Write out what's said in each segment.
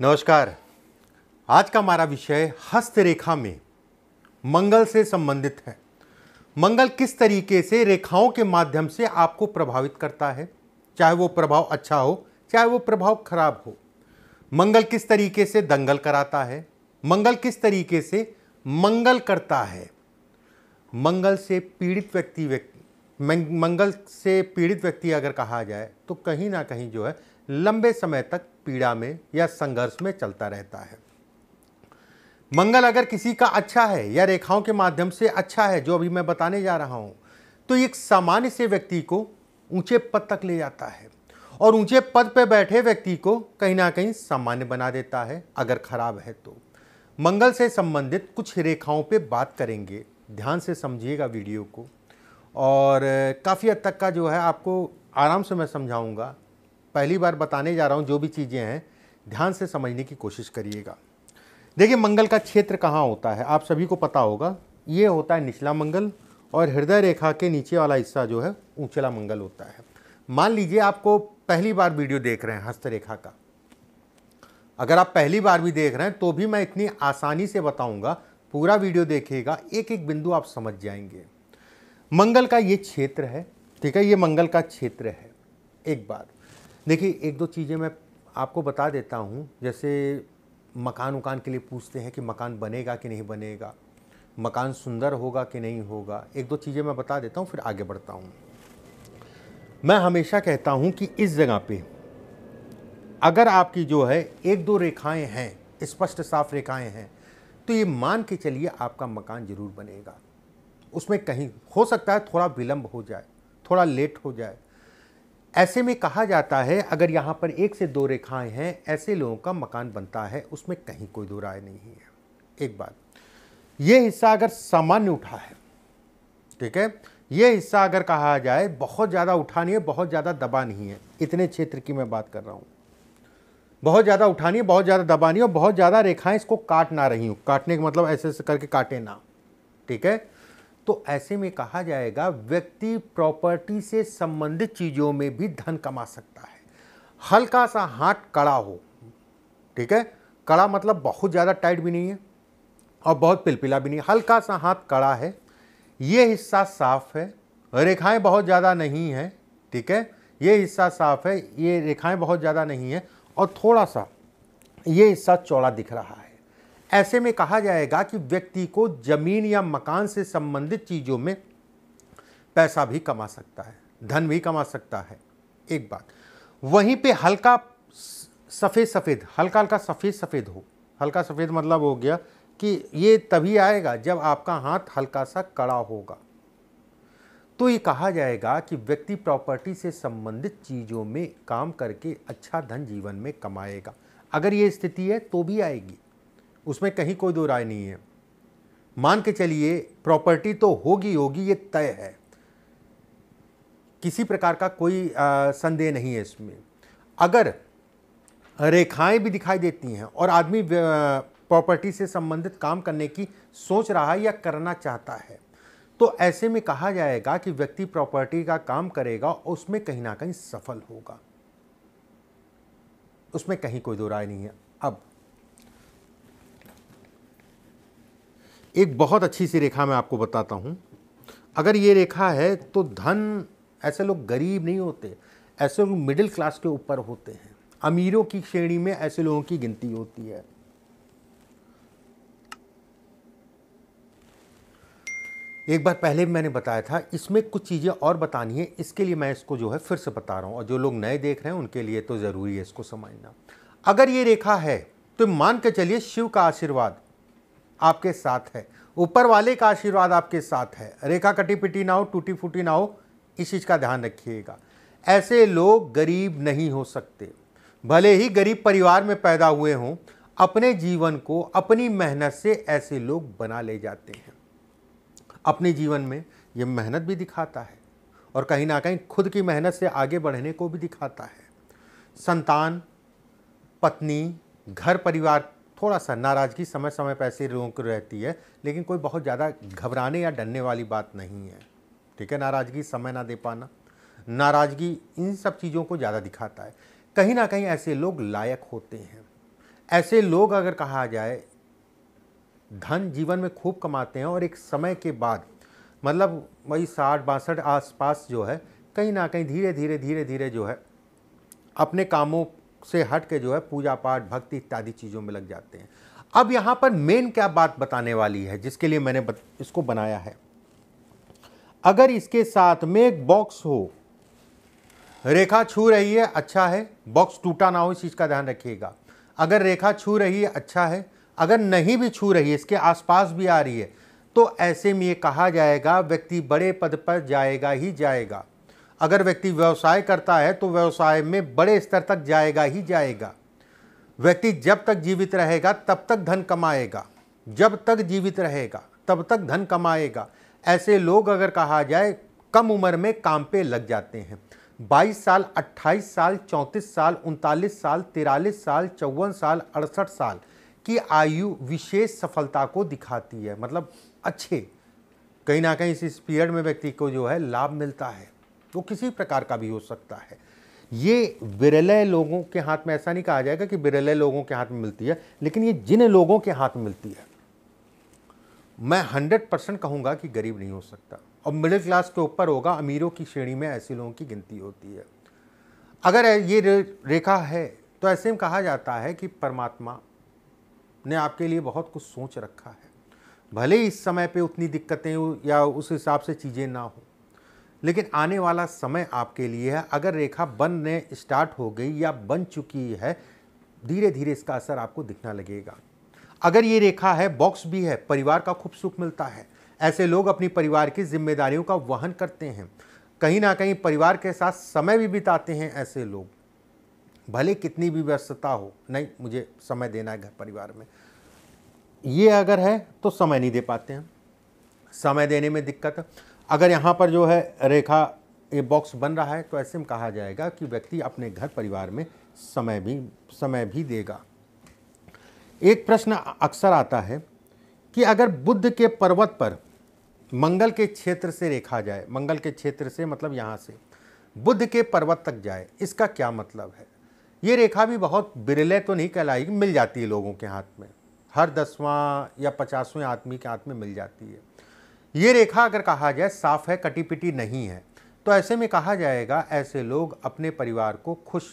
नमस्कार आज का हमारा विषय हस्तरेखा में मंगल से संबंधित है मंगल किस तरीके से रेखाओं के माध्यम से आपको प्रभावित करता है चाहे वो प्रभाव अच्छा हो चाहे वो प्रभाव खराब हो मंगल किस तरीके से दंगल कराता है मंगल किस तरीके से मंगल करता है मंगल से पीड़ित व्यक्ति व्यक्ति मंगल से पीड़ित व्यक्ति अगर कहा जाए तो कहीं ना कहीं जो है लंबे समय तक पीड़ा में या संघर्ष में चलता रहता है मंगल अगर किसी का अच्छा है या रेखाओं के माध्यम से अच्छा है जो अभी मैं बताने जा रहा हूं तो एक सामान्य से व्यक्ति को ऊंचे पद तक ले जाता है और ऊंचे पद पर बैठे व्यक्ति को कहीं ना कहीं सामान्य बना देता है अगर खराब है तो मंगल से संबंधित कुछ रेखाओं पे बात करेंगे ध्यान से समझिएगा वीडियो को और काफ़ी हद तक का जो है आपको आराम से मैं समझाऊंगा पहली बार बताने जा रहा हूँ जो भी चीज़ें हैं ध्यान से समझने की कोशिश करिएगा देखिए मंगल का क्षेत्र कहाँ होता है आप सभी को पता होगा ये होता है निचला मंगल और हृदय रेखा के नीचे वाला हिस्सा जो है ऊंचला मंगल होता है मान लीजिए आपको पहली बार वीडियो देख रहे हैं हस्तरेखा का अगर आप पहली बार भी देख रहे हैं तो भी मैं इतनी आसानी से बताऊंगा पूरा वीडियो देखिएगा एक एक बिंदु आप समझ जाएंगे मंगल का ये क्षेत्र है ठीक है ये मंगल का क्षेत्र है एक बार देखिए एक दो चीज़ें मैं आपको बता देता हूँ जैसे मकान उकान के लिए पूछते हैं कि मकान बनेगा कि नहीं बनेगा मकान सुंदर होगा कि नहीं होगा एक दो चीज़ें मैं बता देता हूँ फिर आगे बढ़ता हूँ मैं हमेशा कहता हूँ कि इस जगह पे अगर आपकी जो है एक दो रेखाएं हैं स्पष्ट साफ रेखाएं हैं तो ये मान के चलिए आपका मकान ज़रूर बनेगा उसमें कहीं हो सकता है थोड़ा विलम्ब हो जाए थोड़ा लेट हो जाए ऐसे में कहा जाता है अगर यहाँ पर एक से दो रेखाएं हैं ऐसे लोगों का मकान बनता है उसमें कहीं कोई दो राय नहीं है एक बात ये हिस्सा अगर सामान्य उठा है ठीक है ये हिस्सा अगर कहा जाए बहुत ज़्यादा उठा नहीं है बहुत ज़्यादा दबा नहीं है इतने क्षेत्र की मैं बात कर रहा हूँ बहुत ज़्यादा उठानी है बहुत ज़्यादा दबानी और बहुत ज़्यादा रेखाएं इसको काट ना रही हूँ काटने का मतलब ऐसे ऐसे करके काटे ना ठीक है तो ऐसे में कहा जाएगा व्यक्ति प्रॉपर्टी से संबंधित चीज़ों में भी धन कमा सकता है हल्का सा हाथ कड़ा हो ठीक है कड़ा मतलब बहुत ज़्यादा टाइट भी नहीं है और बहुत पिलपिला भी नहीं हल्का सा हाथ कड़ा है ये हिस्सा साफ है रेखाएं बहुत ज़्यादा नहीं है ठीक है ये हिस्सा साफ है ये रेखाएं बहुत ज़्यादा नहीं है और थोड़ा सा ये हिस्सा चौड़ा दिख रहा है ऐसे में कहा जाएगा कि व्यक्ति को जमीन या मकान से संबंधित चीज़ों में पैसा भी कमा सकता है धन भी कमा सकता है एक बात वहीं पे हल्का सफ़ेद सफ़ेद हल्का हल्का सफ़ेद सफ़ेद हो हल्का सफ़ेद मतलब हो गया कि ये तभी आएगा जब आपका हाथ हल्का सा कड़ा होगा तो ये कहा जाएगा कि व्यक्ति प्रॉपर्टी से संबंधित चीज़ों में काम करके अच्छा धन जीवन में कमाएगा अगर ये स्थिति है तो भी आएगी उसमें कहीं कोई दो राय नहीं है मान के चलिए प्रॉपर्टी तो होगी होगी ये तय है किसी प्रकार का कोई संदेह नहीं है इसमें अगर रेखाएं भी दिखाई देती हैं और आदमी प्रॉपर्टी से संबंधित काम करने की सोच रहा है या करना चाहता है तो ऐसे में कहा जाएगा कि व्यक्ति प्रॉपर्टी का काम करेगा और उसमें कहीं ना कहीं सफल होगा उसमें कहीं कोई दो राय नहीं है अब एक बहुत अच्छी सी रेखा मैं आपको बताता हूँ अगर ये रेखा है तो धन ऐसे लोग गरीब नहीं होते ऐसे लोग मिडिल क्लास के ऊपर होते हैं अमीरों की श्रेणी में ऐसे लोगों की गिनती होती है एक बार पहले मैंने बताया था इसमें कुछ चीज़ें और बतानी है इसके लिए मैं इसको जो है फिर से बता रहा हूँ और जो लोग नए देख रहे हैं उनके लिए तो ज़रूरी है इसको समझना अगर ये रेखा है तो मान के चलिए शिव का आशीर्वाद आपके साथ है ऊपर वाले का आशीर्वाद आपके साथ है रेखा कटी पिटी ना हो टूटी फूटी ना हो इस चीज़ का ध्यान रखिएगा ऐसे लोग गरीब नहीं हो सकते भले ही गरीब परिवार में पैदा हुए हों अपने जीवन को अपनी मेहनत से ऐसे लोग बना ले जाते हैं अपने जीवन में ये मेहनत भी दिखाता है और कहीं ना कहीं खुद की मेहनत से आगे बढ़ने को भी दिखाता है संतान पत्नी घर परिवार थोड़ा सा नाराज़गी समय समय पर ऐसे लोगों को रहती है लेकिन कोई बहुत ज़्यादा घबराने या डरने वाली बात नहीं है ठीक है नाराज़गी समय ना दे पाना नाराज़गी इन सब चीज़ों को ज़्यादा दिखाता है कहीं ना कहीं ऐसे लोग लायक होते हैं ऐसे लोग अगर कहा जाए धन जीवन में खूब कमाते हैं और एक समय के बाद मतलब वही साठ बासठ आसपास जो है कहीं ना कहीं धीरे धीरे धीरे धीरे जो है अपने कामों से हट के जो है पूजा पाठ भक्ति इत्यादि चीज़ों में लग जाते हैं अब यहाँ पर मेन क्या बात बताने वाली है जिसके लिए मैंने बत, इसको बनाया है अगर इसके साथ में एक बॉक्स हो रेखा छू रही है अच्छा है बॉक्स टूटा ना हो इस चीज़ का ध्यान रखिएगा अगर रेखा छू रही है अच्छा है अगर नहीं भी छू रही है इसके आसपास भी आ रही है तो ऐसे में ये कहा जाएगा व्यक्ति बड़े पद पर जाएगा ही जाएगा अगर व्यक्ति व्यवसाय करता है तो व्यवसाय में बड़े स्तर तक जाएगा ही जाएगा व्यक्ति जब तक जीवित रहेगा तब तक धन कमाएगा जब तक जीवित रहेगा तब तक धन कमाएगा ऐसे लोग अगर कहा जाए कम उम्र में काम पे लग जाते हैं 22 साल 28 साल 34 साल उनतालीस साल तिरालीस साल चौवन साल अड़सठ साल की आयु विशेष सफलता को दिखाती है मतलब अच्छे कहीं ना कहीं इस पीरियड में व्यक्ति को जो है लाभ मिलता है वो किसी प्रकार का भी हो सकता है ये विरलय लोगों के हाथ में ऐसा नहीं कहा जाएगा कि विरलय लोगों के हाथ में मिलती है लेकिन ये जिन लोगों के हाथ में मिलती है मैं हंड्रेड परसेंट कहूँगा कि गरीब नहीं हो सकता और मिडिल क्लास के ऊपर होगा अमीरों की श्रेणी में ऐसे लोगों की गिनती होती है अगर ये रेखा है तो ऐसे में कहा जाता है कि परमात्मा ने आपके लिए बहुत कुछ सोच रखा है भले इस समय पे उतनी दिक्कतें या उस हिसाब से चीज़ें ना हों लेकिन आने वाला समय आपके लिए है अगर रेखा बनने स्टार्ट हो गई या बन चुकी है धीरे धीरे इसका असर आपको दिखना लगेगा अगर ये रेखा है बॉक्स भी है परिवार का खूब सुख मिलता है ऐसे लोग अपनी परिवार की जिम्मेदारियों का वहन करते हैं कहीं ना कहीं परिवार के साथ समय भी बिताते हैं ऐसे लोग भले कितनी भी व्यस्तता हो नहीं मुझे समय देना है घर परिवार में ये अगर है तो समय नहीं दे पाते हैं समय देने में दिक्कत अगर यहाँ पर जो है रेखा ये बॉक्स बन रहा है तो ऐसे में कहा जाएगा कि व्यक्ति अपने घर परिवार में समय भी समय भी देगा एक प्रश्न अक्सर आता है कि अगर बुद्ध के पर्वत पर मंगल के क्षेत्र से रेखा जाए मंगल के क्षेत्र से मतलब यहाँ से बुद्ध के पर्वत तक जाए इसका क्या मतलब है ये रेखा भी बहुत बिरले तो नहीं कहलाएगी मिल जाती है लोगों के हाथ में हर दसवां या पचासवें आदमी के हाथ में मिल जाती है ये रेखा अगर कहा जाए साफ है कटी पिटी नहीं है तो ऐसे में कहा जाएगा ऐसे लोग अपने परिवार को खुश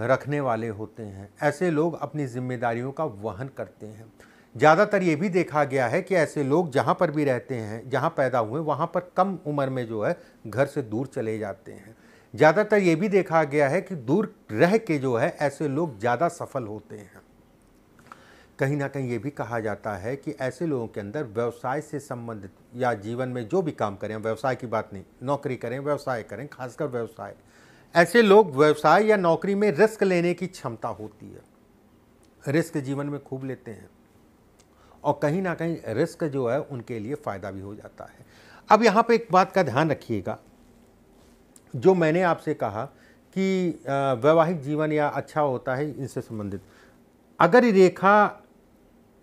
रखने वाले होते हैं ऐसे लोग अपनी जिम्मेदारियों का वहन करते हैं ज़्यादातर ये भी देखा गया है कि ऐसे लोग जहाँ पर भी रहते हैं जहाँ पैदा हुए वहाँ पर कम उम्र में जो है घर से दूर चले जाते हैं ज़्यादातर ये भी देखा गया है कि दूर रह के जो है ऐसे लोग ज़्यादा सफल होते हैं कहीं ना कहीं ये भी कहा जाता है कि ऐसे लोगों के अंदर व्यवसाय से संबंधित या जीवन में जो भी काम करें व्यवसाय की बात नहीं नौकरी करें व्यवसाय करें खासकर व्यवसाय ऐसे लोग व्यवसाय या नौकरी में रिस्क लेने की क्षमता होती है रिस्क जीवन में खूब लेते हैं और कहीं ना कहीं रिस्क जो है उनके लिए फ़ायदा भी हो जाता है अब यहाँ पे एक बात का ध्यान रखिएगा जो मैंने आपसे कहा कि वैवाहिक जीवन या अच्छा होता है इनसे संबंधित अगर रेखा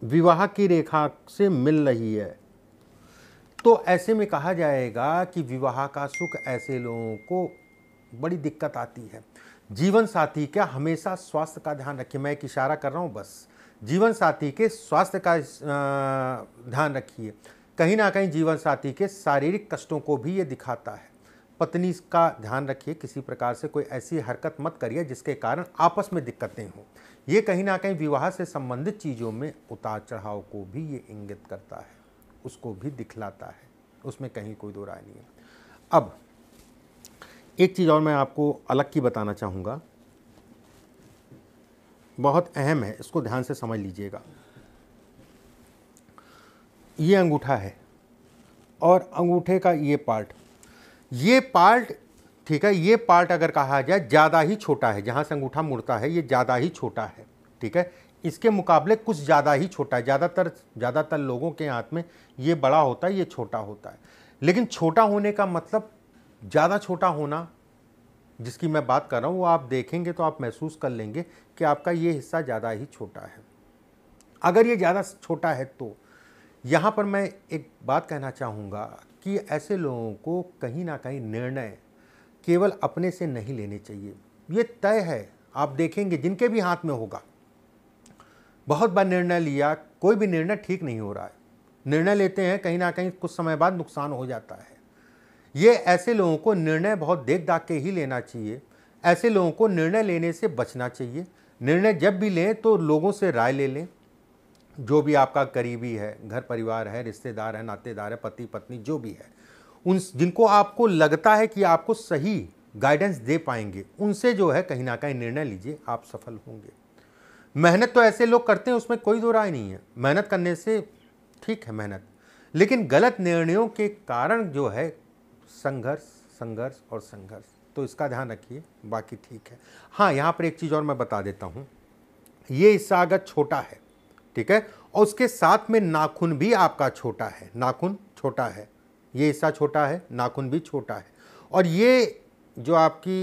विवाह की रेखा से मिल रही है तो ऐसे में कहा जाएगा कि विवाह का सुख ऐसे लोगों को बड़ी दिक्कत आती है जीवन साथी का हमेशा स्वास्थ्य का ध्यान रखिए मैं एक इशारा कर रहा हूँ बस जीवन साथी के स्वास्थ्य का ध्यान रखिए कहीं ना कहीं जीवन साथी के शारीरिक कष्टों को भी ये दिखाता है पत्नी का ध्यान रखिए किसी प्रकार से कोई ऐसी हरकत मत करिए जिसके कारण आपस में दिक्कतें हों ये कहीं ना कहीं विवाह से संबंधित चीज़ों में उतार चढ़ाव को भी ये इंगित करता है उसको भी दिखलाता है उसमें कहीं कोई दो राय नहीं है अब एक चीज़ और मैं आपको अलग की बताना चाहूँगा बहुत अहम है इसको ध्यान से समझ लीजिएगा ये अंगूठा है और अंगूठे का ये पार्ट ये पार्ट ठीक है ये पार्ट अगर कहा जाए ज़्यादा ही छोटा है जहाँ से अंगूठा मुड़ता है ये ज़्यादा ही छोटा है ठीक है इसके मुकाबले कुछ ज़्यादा ही छोटा है ज़्यादातर ज़्यादातर लोगों के हाथ में ये बड़ा होता है ये छोटा होता है लेकिन छोटा होने का मतलब ज़्यादा छोटा होना जिसकी मैं बात कर रहा हूँ वो आप देखेंगे तो आप महसूस कर लेंगे कि आपका ये हिस्सा ज़्यादा ही छोटा है अगर ये ज़्यादा छोटा है तो यहाँ पर मैं एक बात कहना चाहूँगा कि ऐसे लोगों को कहीं ना कहीं निर्णय केवल अपने से नहीं लेने चाहिए ये तय है आप देखेंगे जिनके भी हाथ में होगा बहुत बार निर्णय लिया कोई भी निर्णय ठीक नहीं हो रहा है निर्णय लेते हैं कहीं ना कहीं कुछ समय बाद नुकसान हो जाता है ये ऐसे लोगों को निर्णय बहुत देख दाख के ही लेना चाहिए ऐसे लोगों को निर्णय लेने से बचना चाहिए निर्णय जब भी लें तो लोगों से राय ले लें जो भी आपका करीबी है घर परिवार है रिश्तेदार है नातेदार है पति पत्नी जो भी है उन जिनको आपको लगता है कि आपको सही गाइडेंस दे पाएंगे उनसे जो है कहीं ना कहीं निर्णय लीजिए आप सफल होंगे मेहनत तो ऐसे लोग करते हैं उसमें कोई दो राय नहीं है मेहनत करने से ठीक है मेहनत लेकिन गलत निर्णयों के कारण जो है संघर्ष संघर्ष और संघर्ष तो इसका ध्यान रखिए बाकी ठीक है हाँ यहाँ पर एक चीज़ और मैं बता देता हूँ ये हिस्सा अगर छोटा है ठीक है और उसके साथ में नाखून भी आपका छोटा है नाखून छोटा है ये हिस्सा छोटा है नाखून भी छोटा है और ये जो आपकी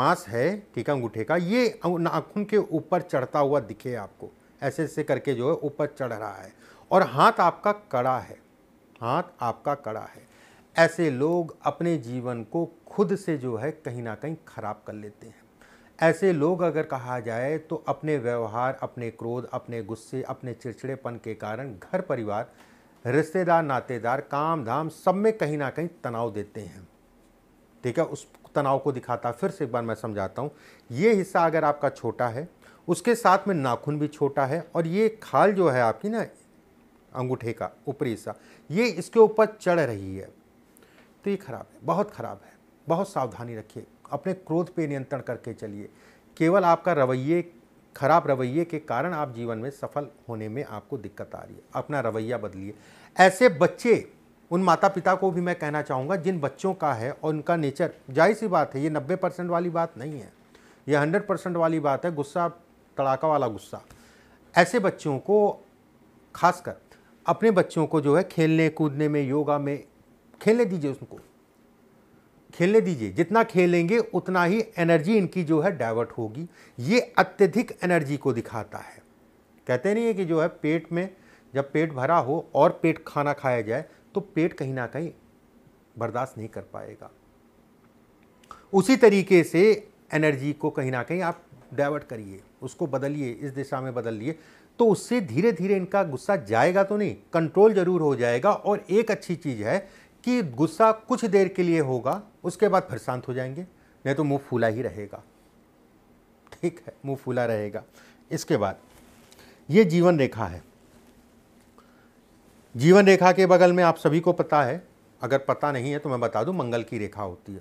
मांस है ठीक है अंगूठे का ये अं-, नाखून के ऊपर चढ़ता हुआ दिखे आपको ऐसे ऐसे करके जो है ऊपर चढ़ रहा है और हाथ आपका कड़ा है हाथ आपका कड़ा है ऐसे लोग अपने जीवन को खुद से जो है कहीं ना कहीं खराब कर लेते हैं ऐसे लोग अगर कहा जाए तो अपने व्यवहार अपने क्रोध अपने गुस्से अपने चिड़चिड़ेपन के कारण घर परिवार रिश्तेदार नातेदार काम धाम सब में कहीं ना कहीं तनाव देते हैं ठीक है उस तनाव को दिखाता फिर से एक बार मैं समझाता हूँ ये हिस्सा अगर आपका छोटा है उसके साथ में नाखून भी छोटा है और ये खाल जो है आपकी ना अंगूठे का ऊपरी हिस्सा ये इसके ऊपर चढ़ रही है तो ये खराब है बहुत खराब है बहुत सावधानी रखिए अपने क्रोध पे नियंत्रण करके चलिए केवल आपका रवैये खराब रवैये के कारण आप जीवन में सफल होने में आपको दिक्कत आ रही है अपना रवैया बदलिए ऐसे बच्चे उन माता पिता को भी मैं कहना चाहूँगा जिन बच्चों का है और उनका नेचर जाहिर सी बात है ये नब्बे परसेंट वाली बात नहीं है ये हंड्रेड परसेंट वाली बात है गुस्सा तड़ाका वाला गुस्सा ऐसे बच्चों को खासकर अपने बच्चों को जो है खेलने कूदने में योगा में खेलने दीजिए उसको खेलने दीजिए जितना खेलेंगे उतना ही एनर्जी इनकी जो है डाइवर्ट होगी ये अत्यधिक एनर्जी को दिखाता है कहते नहीं है कि जो है पेट में जब पेट भरा हो और पेट खाना खाया जाए तो पेट कहीं ना कहीं बर्दाश्त नहीं कर पाएगा उसी तरीके से एनर्जी को कहीं ना कहीं आप डाइवर्ट करिए उसको बदलिए इस दिशा में बदलिए तो उससे धीरे धीरे इनका गुस्सा जाएगा तो नहीं कंट्रोल जरूर हो जाएगा और एक अच्छी चीज़ है कि गुस्सा कुछ देर के लिए होगा उसके बाद फिर शांत हो जाएंगे नहीं तो मुंह फूला ही रहेगा ठीक है मुंह फूला रहेगा इसके बाद ये जीवन रेखा है जीवन रेखा के बगल में आप सभी को पता है अगर पता नहीं है तो मैं बता दूं मंगल की रेखा होती है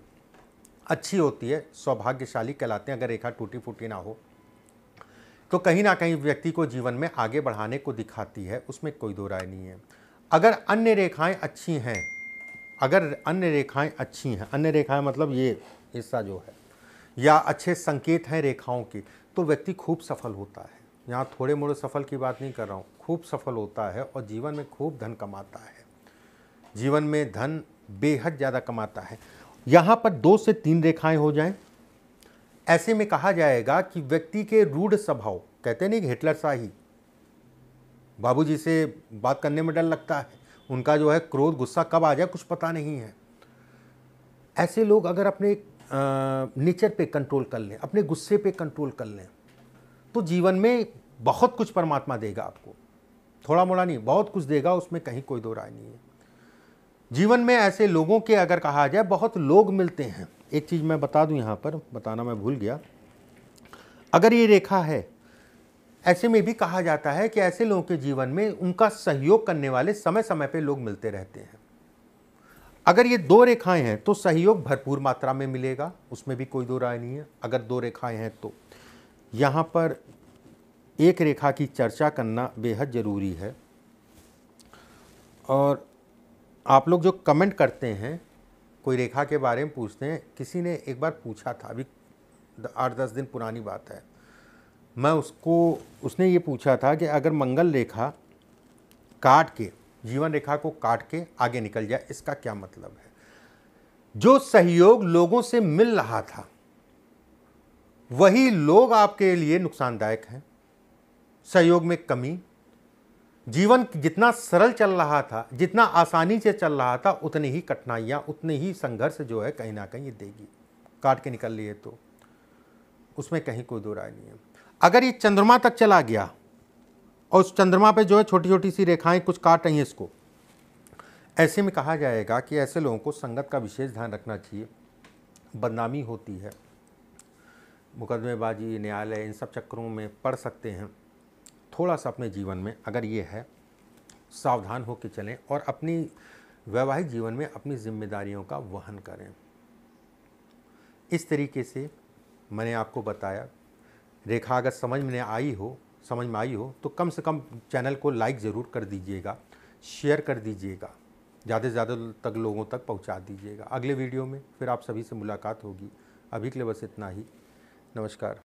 अच्छी होती है सौभाग्यशाली कहलाते हैं अगर रेखा टूटी फूटी ना हो तो कहीं ना कहीं व्यक्ति को जीवन में आगे बढ़ाने को दिखाती है उसमें कोई दो राय नहीं है अगर अन्य रेखाएं अच्छी हैं अगर अन्य रेखाएं अच्छी हैं अन्य रेखाएं मतलब ये हिस्सा जो है या अच्छे संकेत हैं रेखाओं के तो व्यक्ति खूब सफल होता है यहाँ थोड़े मोड़े सफल की बात नहीं कर रहा हूँ खूब सफल होता है और जीवन में खूब धन कमाता है जीवन में धन बेहद ज़्यादा कमाता है यहाँ पर दो से तीन रेखाएं हो जाएं ऐसे में कहा जाएगा कि व्यक्ति के रूढ़ स्वभाव कहते नहीं कि हिटलर शाही बाबूजी से बात करने में डर लगता है उनका जो है क्रोध गुस्सा कब आ जाए कुछ पता नहीं है ऐसे लोग अगर अपने नेचर पे कंट्रोल कर लें अपने गुस्से पे कंट्रोल कर लें तो जीवन में बहुत कुछ परमात्मा देगा आपको थोड़ा मोड़ा नहीं बहुत कुछ देगा उसमें कहीं कोई दो राय नहीं है जीवन में ऐसे लोगों के अगर कहा जाए बहुत लोग मिलते हैं एक चीज़ मैं बता दूं यहाँ पर बताना मैं भूल गया अगर ये रेखा है ऐसे में भी कहा जाता है कि ऐसे लोगों के जीवन में उनका सहयोग करने वाले समय समय पर लोग मिलते रहते हैं अगर ये दो रेखाएं हैं तो सहयोग भरपूर मात्रा में मिलेगा उसमें भी कोई दो राय नहीं है अगर दो रेखाएं हैं तो यहाँ पर एक रेखा की चर्चा करना बेहद ज़रूरी है और आप लोग जो कमेंट करते हैं कोई रेखा के बारे में पूछते हैं किसी ने एक बार पूछा था अभी आठ दस दिन पुरानी बात है मैं उसको उसने ये पूछा था कि अगर मंगल रेखा काट के जीवन रेखा को काट के आगे निकल जाए इसका क्या मतलब है जो सहयोग लोगों से मिल रहा था वही लोग आपके लिए नुकसानदायक हैं सहयोग में कमी जीवन जितना सरल चल रहा था जितना आसानी से चल रहा था उतनी ही कठिनाइयाँ उतनी ही संघर्ष जो है कहीं ना कहीं ये देगी काट के निकल लिए तो उसमें कहीं कोई दो राय नहीं है अगर ये चंद्रमा तक चला गया और उस चंद्रमा पे जो है छोटी छोटी सी रेखाएं कुछ काट रही हैं इसको ऐसे में कहा जाएगा कि ऐसे लोगों को संगत का विशेष ध्यान रखना चाहिए बदनामी होती है मुकदमेबाजी न्यायालय इन सब चक्करों में पढ़ सकते हैं थोड़ा सा अपने जीवन में अगर ये है सावधान होकर चलें और अपनी वैवाहिक जीवन में अपनी जिम्मेदारियों का वहन करें इस तरीके से मैंने आपको बताया रेखा अगर समझ में आई हो समझ में आई हो तो कम से कम चैनल को लाइक ज़रूर कर दीजिएगा शेयर कर दीजिएगा ज़्यादा से ज़्यादा तक लोगों तक पहुंचा दीजिएगा अगले वीडियो में फिर आप सभी से मुलाकात होगी अभी के लिए बस इतना ही नमस्कार